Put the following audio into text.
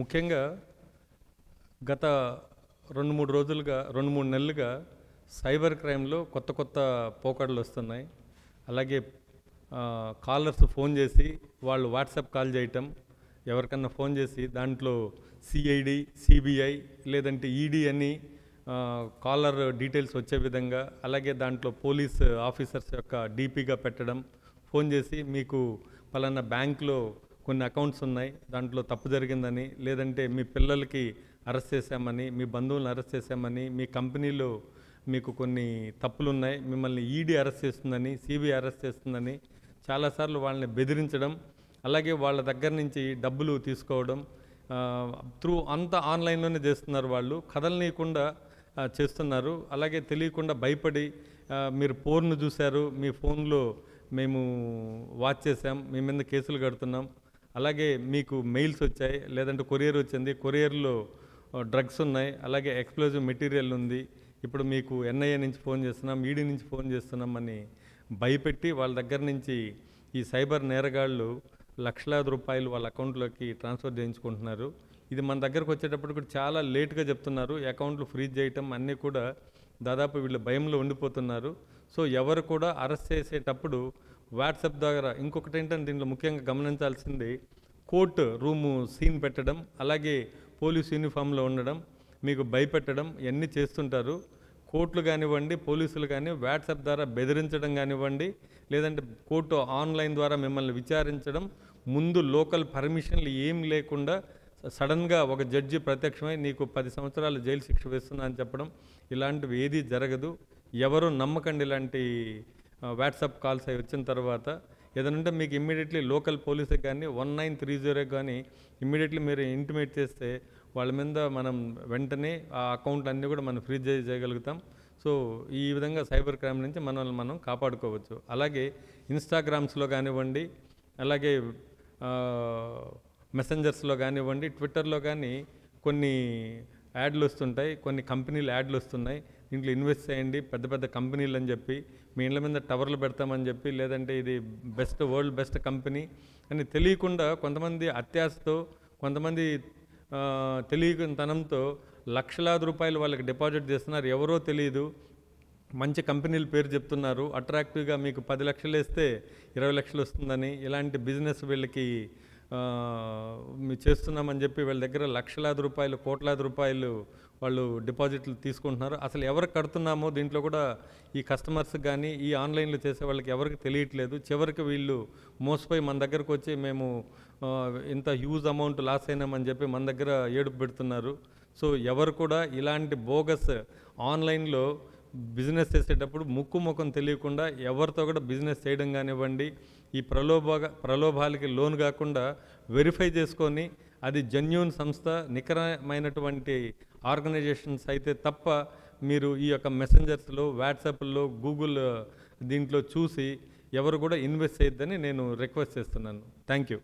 ముఖ్యంగా గత రెండు మూడు రోజులుగా రెండు మూడు నెలలుగా సైబర్ క్రైమ్లో కొత్త కొత్త పోకడలు వస్తున్నాయి అలాగే కాలర్స్ ఫోన్ చేసి వాళ్ళు వాట్సాప్ కాల్ చేయటం ఎవరికన్నా ఫోన్ చేసి దాంట్లో సిఐడి సిబిఐ లేదంటే ఈడీ అని కాలర్ డీటెయిల్స్ వచ్చే విధంగా అలాగే దాంట్లో పోలీస్ ఆఫీసర్స్ యొక్క డీపీగా పెట్టడం ఫోన్ చేసి మీకు పలానా బ్యాంక్లో కొన్ని అకౌంట్స్ ఉన్నాయి దాంట్లో తప్పు జరిగిందని లేదంటే మీ పిల్లలకి అరెస్ట్ చేశామని మీ బంధువులను అరెస్ట్ చేశామని మీ కంపెనీలో మీకు కొన్ని తప్పులు ఉన్నాయి మిమ్మల్ని ఈడీ e అరెస్ట్ చేస్తుందని సిబిఐ అరెస్ట్ చేస్తుందని చాలాసార్లు వాళ్ళని బెదిరించడం అలాగే వాళ్ళ దగ్గర నుంచి డబ్బులు తీసుకోవడం త్రూ అంత ఆన్లైన్లోనే చేస్తున్నారు వాళ్ళు కదలనీయకుండా చేస్తున్నారు అలాగే తెలియకుండా భయపడి మీరు పోర్ను చూశారు మీ ఫోన్లో మేము వాచ్ చేసాం మీ మీద కేసులు కడుతున్నాం అలాగే మీకు మెయిల్స్ వచ్చాయి లేదంటే కొరియర్ వచ్చింది కొరియర్లో డ్రగ్స్ ఉన్నాయి అలాగే ఎక్స్ప్లోజివ్ మెటీరియల్ ఉంది ఇప్పుడు మీకు ఎన్ఐఏ నుంచి ఫోన్ చేస్తున్నాం ఈడీ e నుంచి ఫోన్ చేస్తున్నామని భయపెట్టి వాళ్ళ దగ్గర నుంచి ఈ సైబర్ నేరగాళ్ళు లక్షలాది రూపాయలు వాళ్ళ అకౌంట్లోకి ట్రాన్స్ఫర్ చేయించుకుంటున్నారు ఇది మన దగ్గరకు వచ్చేటప్పుడు కూడా చాలా లేట్గా చెప్తున్నారు అకౌంట్లు ఫ్రీజ్ చేయటం అన్నీ కూడా దాదాపు వీళ్ళు భయంలో ఉండిపోతున్నారు సో ఎవరు కూడా అరెస్ట్ చేసేటప్పుడు వాట్సాప్ ద్వారా ఇంకొకటి ఏంటంటే దీంట్లో ముఖ్యంగా గమనించాల్సింది కోర్టు రూము సీన్ పెట్టడం అలాగే పోలీస్ యూనిఫామ్లో ఉండడం మీకు భయపెట్టడం ఇవన్నీ చేస్తుంటారు కోర్టులు కానివ్వండి పోలీసులు కానీ వాట్సాప్ ద్వారా బెదిరించడం కానివ్వండి లేదంటే కోర్టు ఆన్లైన్ ద్వారా మిమ్మల్ని విచారించడం ముందు లోకల్ పర్మిషన్లు ఏం లేకుండా సడన్గా ఒక జడ్జి ప్రత్యక్షమై నీకు పది సంవత్సరాలు జైలు శిక్ష వేస్తున్నా అని చెప్పడం ఇలాంటివి ఏదీ జరగదు ఎవరు నమ్మకండి ఇలాంటి వాట్సాప్ కాల్స్ అవి వచ్చిన తర్వాత ఏదనంటే మీకు ఇమ్మీడియట్లీ లోకల్ పోలీసే కానీ వన్ నైన్ త్రీ జీరో కానీ ఇమ్మీడియట్లీ మీరు ఇంటిమేట్ చేస్తే వాళ్ళ మీద మనం వెంటనే ఆ అకౌంట్లు అన్నీ కూడా మనం ఫ్రీజ్ చేయగలుగుతాం సో ఈ విధంగా సైబర్ క్రైమ్ నుంచి మనల్ని మనం కాపాడుకోవచ్చు అలాగే ఇన్స్టాగ్రామ్స్లో కానివ్వండి అలాగే మెసెంజర్స్లో కానివ్వండి ట్విట్టర్లో కానీ కొన్ని యాడ్లు వస్తుంటాయి కొన్ని కంపెనీలు యాడ్లు వస్తున్నాయి దీంట్లో ఇన్వెస్ట్ చేయండి పెద్ద పెద్ద కంపెనీలు అని చెప్పి మీ ఇండ్ల మీద టవర్లు పెడతామని చెప్పి లేదంటే ఇది బెస్ట్ వరల్డ్ బెస్ట్ కంపెనీ అని తెలియకుండా కొంతమంది అత్యాశతో కొంతమంది తెలియతనంతో లక్షలాది రూపాయలు వాళ్ళకి డిపాజిట్ చేస్తున్నారు ఎవరో తెలియదు మంచి కంపెనీలు పేరు చెప్తున్నారు అట్రాక్టివ్గా మీకు పది లక్షలు వేస్తే ఇరవై లక్షలు వస్తుందని ఇలాంటి బిజినెస్ వీళ్ళకి మీ చేస్తున్నామని చెప్పి వీళ్ళ దగ్గర లక్షలాది రూపాయలు కోట్లాది రూపాయలు వాళ్ళు డిపాజిట్లు తీసుకుంటున్నారు అసలు ఎవరు కడుతున్నామో దీంట్లో కూడా ఈ కస్టమర్స్ కానీ ఈ ఆన్లైన్లో చేసే వాళ్ళకి ఎవరికి తెలియట్లేదు చివరికి వీళ్ళు మోసపోయి మన దగ్గరకు వచ్చి మేము ఇంత హ్యూజ్ అమౌంట్ లాస్ అయినామని చెప్పి మన దగ్గర ఏడుపు పెడుతున్నారు సో ఎవరు కూడా ఇలాంటి బోగస్ ఆన్లైన్లో బిజినెస్ చేసేటప్పుడు ముక్కు ముఖం తెలియకుండా ఎవరితో కూడా బిజినెస్ చేయడం కానివ్వండి ఈ ప్రలోభ ప్రలోభాలకి లోన్ కాకుండా వెరిఫై చేసుకొని అది జెన్యున్ సంస్థ నికరమైనటువంటి ఆర్గనైజేషన్స్ అయితే తప్ప మీరు ఈ యొక్క మెసెంజర్స్లో వాట్సాప్లో గూగుల్ దీంట్లో చూసి ఎవరు కూడా ఇన్వెస్ట్ చేయొద్దని నేను రిక్వెస్ట్ చేస్తున్నాను థ్యాంక్ యూ